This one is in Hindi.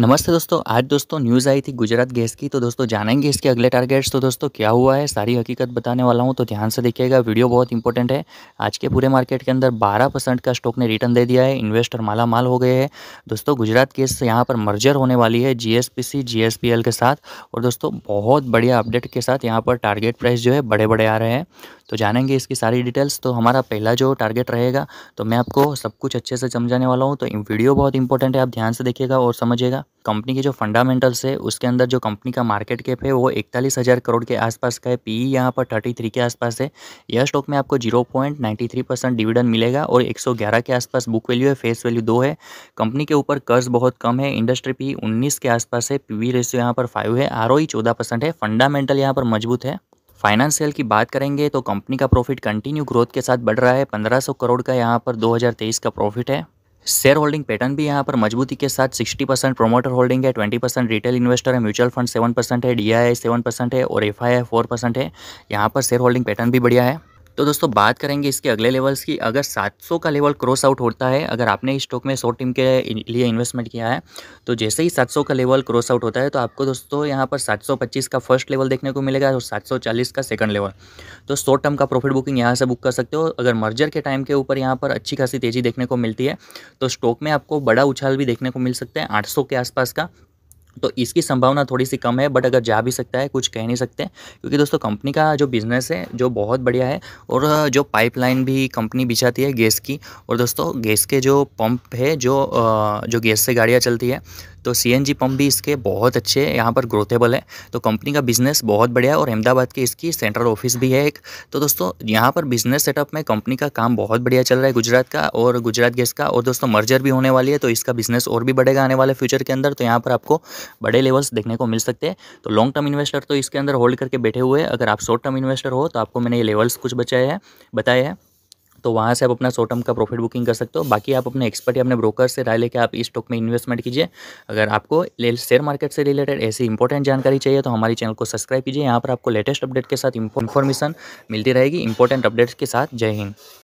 नमस्ते दोस्तों आज दोस्तों न्यूज़ आई थी गुजरात गैस की तो दोस्तों जानेंगे इसके अगले टारगेट्स तो दोस्तों क्या हुआ है सारी हकीकत बताने वाला हूं तो ध्यान से देखिएगा वीडियो बहुत इंपॉर्टेंट है आज के पूरे मार्केट के अंदर 12 परसेंट का स्टॉक ने रिटर्न दे दिया है इन्वेस्टर माला माल हो गए हैं दोस्तों गुजरात गैस यहाँ पर मर्जर होने वाली है जी एस के साथ और दोस्तों बहुत बढ़िया अपडेट के साथ यहाँ पर टारगेट प्राइस जो है बड़े बड़े आ रहे हैं तो जानेंगे इसकी सारी डिटेल्स तो हमारा पहला जो टारगेट रहेगा तो मैं आपको सब कुछ अच्छे से समझाने वाला हूँ तो वीडियो बहुत इंपॉर्टेंट है आप ध्यान से देखिएगा और समझिएगा कंपनी के जो फंडामेंटल्स है उसके अंदर जो कंपनी का मार्केट कैप है वो इकतालीस हज़ार करोड़ के आसपास का है पी e यहाँ पर थर्टी थ्री के आसपास है यह स्टॉक में आपको zero point ninety three percent dividend मिलेगा और एक सौ ग्यारह के आसपास बुक वैल्यू है फेस वैल्यू दो है कंपनी के ऊपर कर्ज बहुत कम है इंडस्ट्री पी e उन्नीस के आसपास है पी वी रेशियो यहाँ पर फाइव है आर ओ e चौदह परसेंट है फंडामेंटल यहाँ पर मजबूत है फाइनेंशियल की बात करेंगे तो कंपनी का प्रॉफिट कंटिन्यू ग्रोथ के साथ बढ़ रहा है 1500 करोड़ का यहाँ पर 2023 का प्रॉफिट है शेयर होल्डिंग पैटर्न भी यहाँ पर मजबूती के साथ 60 परसेंट प्रोमोटर होल्डिंग है 20 परसेंट रिटेल इन्वेस्टर है म्यूचुअल फंड 7 परसेंट है डी आई सेवन परसेंट है और एफ आई फोर परसेंट है यहाँ पर शेयर होल्डिंग पैटर्न भी बढ़िया है तो दोस्तों बात करेंगे इसके अगले लेवल्स की अगर 700 का लेवल क्रॉस आउट होता है अगर आपने इस स्टॉक में सौ टीम के लिए इन्वेस्टमेंट किया है तो जैसे ही 700 का लेवल क्रॉस आउट होता है तो आपको दोस्तों यहाँ पर 725 का फर्स्ट लेवल देखने को मिलेगा और 740 का सेकंड लेवल तो सौ टर्म का प्रॉफिट बुकिंग यहाँ से बुक कर सकते हो अगर मर्जर के टाइम के ऊपर यहाँ पर अच्छी खासी तेज़ी देखने को मिलती है तो स्टॉक में आपको बड़ा उछाल भी देखने को मिल सकता है आठ के आसपास का तो इसकी संभावना थोड़ी सी कम है बट अगर जा भी सकता है कुछ कह नहीं सकते क्योंकि दोस्तों कंपनी का जो बिज़नेस है जो बहुत बढ़िया है और जो पाइपलाइन भी कंपनी बिछाती है गैस की और दोस्तों गैस के जो पंप है जो जो गैस से गाड़ियाँ चलती है तो सी पंप भी इसके बहुत अच्छे यहाँ पर ग्रोथेबल है तो कंपनी का बिज़नेस बहुत बढ़िया है और अहमदाबाद की इसकी सेंट्रल ऑफिस भी है एक तो दोस्तों यहाँ पर बिज़नेस सेटअप में कंपनी का काम बहुत बढ़िया चल रहा है गुजरात का और गुजरात गैस का और दोस्तों मर्जर भी होने वाली है तो इसका बिज़नेस और भी बढ़ेगा आने वाले फ्यूचर के अंदर तो यहाँ पर आपको बड़े लेवल्स देखने को मिल सकते हैं तो लॉन्ग टर्म इन्वेस्टर तो इसके अंदर होल्ड करके बैठे हुए अगर आप शॉर्ट टर्म इन्वेस्टर हो तो आपको मैंने ये लेवल्स कुछ बचाए हैं बताए हैं तो वहाँ से आप अपना शॉर्ट टर्म का प्रॉफिट बुकिंग कर सकते हो बाकी आप अपने एक्सपर्ट या अपने ब्रोकर से राय लेकर आप इस स्टॉक में इन्वेस्टमेंट कीजिए अगर आपको शेयर मार्केट से रिलेटेड ऐसी इंपॉर्टेंट जानकारी चाहिए तो हमारे चैनल को सब्सक्राइब कीजिए यहाँ पर आपको लेटेस्ट अपडेट के साथ इन्फॉर्मेशन मिलती रहेगी इंपॉर्टेंट अपडेट्स के साथ जय हिंद